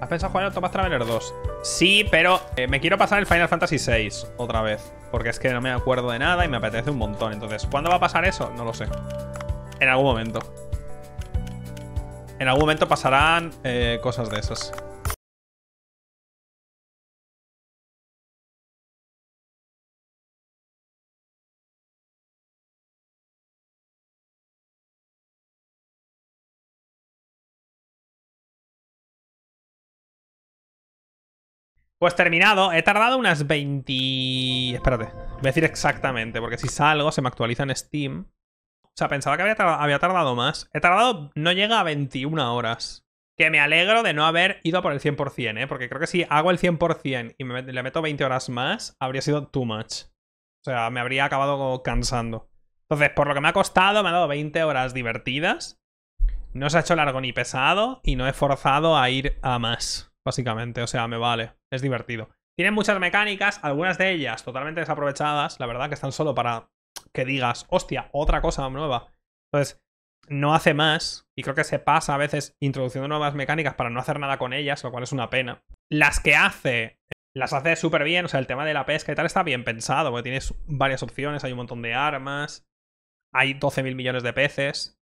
¿Has pensado jugar en Traveler 2? Sí, pero eh, me quiero pasar el Final Fantasy VI otra vez. Porque es que no me acuerdo de nada y me apetece un montón. Entonces, ¿cuándo va a pasar eso? No lo sé. En algún momento. En algún momento pasarán eh, cosas de esas. Pues terminado. He tardado unas 20... Espérate. Voy a decir exactamente, porque si salgo se me actualiza en Steam. O sea, pensaba que había tardado, más. He tardado... No llega a 21 horas. Que me alegro de no haber ido por el 100%, ¿eh? Porque creo que si hago el 100% y le meto 20 horas más, habría sido too much. O sea, me habría acabado cansando. Entonces, por lo que me ha costado, me ha dado 20 horas divertidas. No se ha hecho largo ni pesado y no he forzado a ir a más básicamente. O sea, me vale. Es divertido. Tienen muchas mecánicas, algunas de ellas totalmente desaprovechadas. La verdad que están solo para que digas, hostia, otra cosa nueva. Entonces, no hace más. Y creo que se pasa a veces introduciendo nuevas mecánicas para no hacer nada con ellas, lo cual es una pena. Las que hace, las hace súper bien. O sea, el tema de la pesca y tal está bien pensado, porque tienes varias opciones, hay un montón de armas, hay 12.000 millones de peces.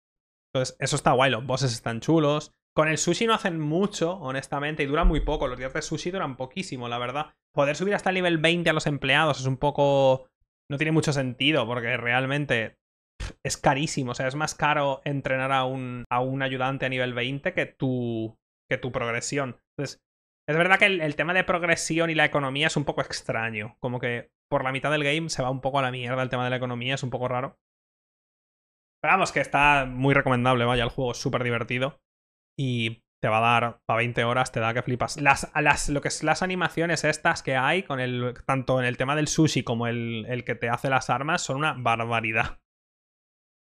Entonces, eso está guay, los bosses están chulos. Con el sushi no hacen mucho, honestamente, y dura muy poco. Los días de sushi duran poquísimo, la verdad. Poder subir hasta el nivel 20 a los empleados es un poco... No tiene mucho sentido, porque realmente es carísimo. O sea, es más caro entrenar a un, a un ayudante a nivel 20 que tu, que tu progresión. Entonces, es verdad que el, el, tema de progresión y la economía es un poco extraño. Como que por la mitad del game se va un poco a la mierda el tema de la economía, es un poco raro. Pero vamos, que está muy recomendable, vaya, el juego es súper divertido y te va a dar para 20 horas, te da que flipas. Las, las, lo que es las animaciones estas que hay, con el, tanto en el tema del sushi como el, el que te hace las armas, son una barbaridad.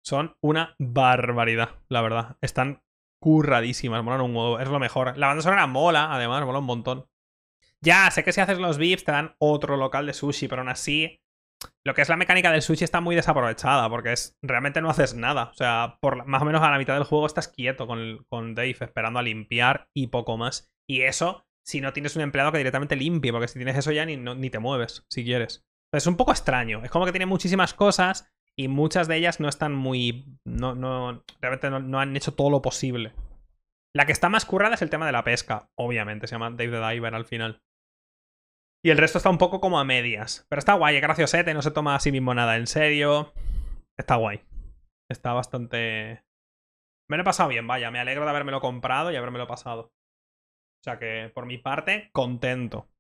Son una barbaridad, la verdad. Están curradísimas, molan un modo es lo mejor. La banda sonora mola, además, mola un montón. Ya, sé que si haces los VIPs te dan otro local de sushi, pero aún así lo que es la mecánica del sushi está muy desaprovechada, porque es, realmente no haces nada. O sea, por, más o menos a la mitad del juego estás quieto con, Dave, esperando a limpiar y poco más. Y eso, si no tienes un empleado que directamente limpie, porque si tienes eso ya ni, te mueves, si quieres. Es un poco extraño. Es como que tiene muchísimas cosas y muchas de ellas no están muy. No, realmente no, no han hecho todo lo posible. La que está más currada es el tema de la pesca, obviamente. Se llama Dave the Diver al final. Y el resto está un poco como a medias. Pero está guay, es graciosete, no se toma a sí mismo nada en serio. Está guay. Está bastante... Me lo he pasado bien, vaya. Me alegro de habérmelo comprado y habérmelo pasado. O sea que, por mi parte, contento.